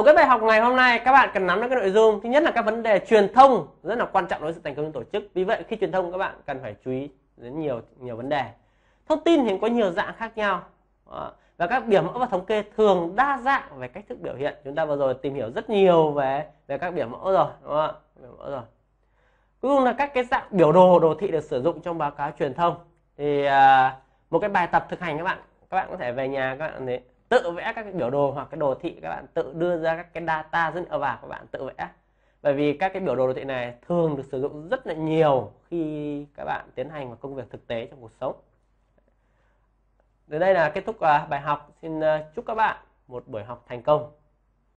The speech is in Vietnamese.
tổng kết bài học ngày hôm nay các bạn cần nắm được cái nội dung thứ nhất là các vấn đề truyền thông rất là quan trọng đối với sự thành công của tổ chức vì vậy khi truyền thông các bạn cần phải chú ý đến nhiều nhiều vấn đề thông tin thì có nhiều dạng khác nhau và các biểu mẫu và thống kê thường đa dạng về cách thức biểu hiện chúng ta vừa rồi tìm hiểu rất nhiều về về các biểu mẫu rồi đúng không biểu mẫu rồi cuối cùng là các cái dạng biểu đồ đồ thị được sử dụng trong báo cáo truyền thông thì à, một cái bài tập thực hành các bạn các bạn có thể về nhà các bạn đấy tự vẽ các cái biểu đồ hoặc cái đồ thị các bạn tự đưa ra các cái data dữ liệu vào các bạn tự vẽ bởi vì các cái biểu đồ đồ thị này thường được sử dụng rất là nhiều khi các bạn tiến hành vào công việc thực tế trong cuộc sống đến đây là kết thúc à, bài học xin à, chúc các bạn một buổi học thành công